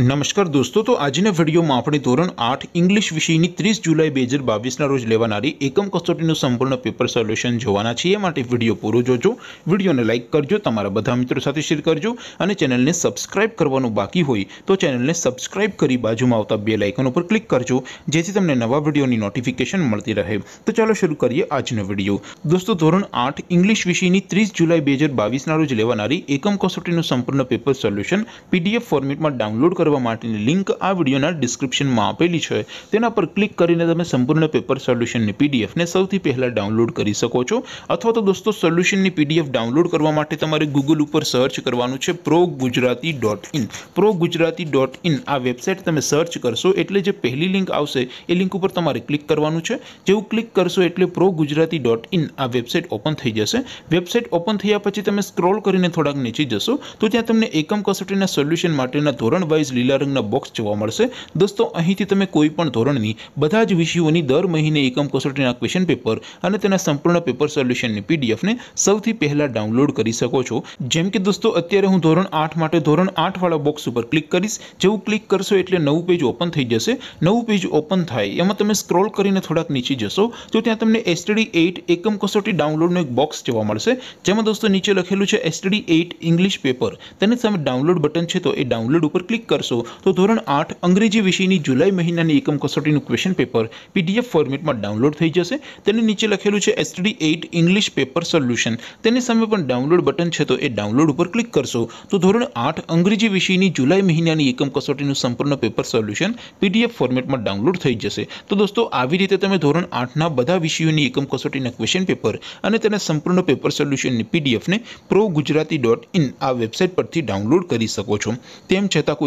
नमस्कार दोस्तों तो आज ने वीडियो माफडी ધોરણ 8 इंग्लिश विषयनी 30 जुलाई 2022 ના રોજ લેવાણારી એકમ કસોટી નું સંપૂર્ણ પેપર સોલ્યુશન જોવાના છે એ માટે વિડિયો પૂરો જોજો વિડિયોને લાઈક કરજો તમારા બધા મિત્રો સાથે શેર કરજો અને ચેનલને સબ્સ્ક્રાઇબ કરવાનું બાકી હોય તો ચેનલને સબ્સ્ક્રાઇબ કરી બાજુમાં આવતા બેલ આઇકન ઉપર ક્લિક કરજો જેથી તમને નવા વીડિયોની નોટિફિકેશન મળતી રહે તો ચાલો શરૂ કરીએ આજનો વિડિયો दोस्तों ધોરણ 8 इंग्लिश વિષયની 30 જુલાઈ 2022 ના રોજ લેવાણારી એકમ કસોટી નું સંપૂર્ણ પેપર સોલ્યુશન PDF ફોર્મેટમાં ડાઉનલોડ કરવા માટેની લિંક આ વિડિયોના ડિસ્ક્રિપ્શનમાં આપેલી છે તેના પર ક્લિક કરીને તમે સંપૂર્ણ પેપર સોલ્યુશનની પીડીએફ ને સૌથી પહેલા ડાઉનલોડ કરી શકો છો અથવા તો દોસ્તો સોલ્યુશનની પીડીએફ ડાઉનલોડ કરવા માટે તમારે Google ઉપર સર્ચ કરવાનું છે progujarati.in progujarati.in આ વેબસાઈટ તમે સર્ચ કરશો એટલે જે પહેલી લિંક આવશે એ લિંક ઉપર તમારે ક્લિક કરવાનું છે જેવું ક્લિક કરશો એટલે progujarati.in આ વેબસાઈટ ઓપન થઈ જશે વેબસાઈટ ઓપન થયા પછી તમે સ્ક્રોલ કરીને થોડાક નીચે જશો તો ત્યાં તમને એકમ કસોટીના સોલ્યુશન માટેનું ધોરણ 9 ડીલરિંગનો બોક્સ જોવા મળશે દોસ્તો અહીંથી તમે કોઈ પણ ધોરણની બધા જ વિષયોની દર મહિને એકમ કસોટીના ક્વેશ્ચન પેપર અને તેના સંપૂર્ણ પેપર સોલ્યુશનની પીડીએફ ને સૌથી પહેલા ડાઉનલોડ કરી શકો છો જેમ કે દોસ્તો અત્યારે હું ધોરણ 8 માટે ધોરણ 8 વાળો બોક્સ ઉપર ક્લિક કરશો જેવું ક્લિક કરશો એટલે નવો પેજ ઓપન થઈ જશે નવો પેજ ઓપન થાય એમાં તમે સ્ક્રોલ કરીને થોડાક નીચે જશો તો ત્યાં તમને STD 8 એકમ કસોટી ડાઉનલોડનો એક બોક્સ જોવા મળશે જેમ કે દોસ્તો નીચે લખેલું છે STD 8 ઇંગ્લિશ પેપર તેની સામે ડાઉનલોડ બટન છે તો એ ડાઉનલોડ ઉપર ક્લિક તો ધોરણ 8 અંગ્રેજી વિષયની જુલાઈ મહિનાની એકમ કસોટીનું ક્વેશ્ચન પેપર પીડીએફ ફોર્મેટમાં ડાઉનલોડ થઈ જશે તેની નીચે લખેલું છે STD 8 English Paper Solution તેની સામે પણ ડાઉનલોડ બટન છે તો એ ડાઉનલોડ ઉપર ક્લિક કરશો તો ધોરણ 8 અંગ્રેજી વિષયની જુલાઈ મહિનાની એકમ કસોટીનું સંપૂર્ણ પેપર સોલ્યુશન પીડીએફ ફોર્મેટમાં ડાઉનલોડ થઈ જશે તો દોસ્તો આવી રીતે તમે ધોરણ 8 ના બધા વિષયોની એકમ કસોટીના ક્વેશ્ચન પેપર અને તેના સંપૂર્ણ પેપર સોલ્યુશનની પીડીએફ ને progujarati.in આ વેબસાઈટ પરથી ડાઉનલોડ કરી શકો છો તેમ ચેતકો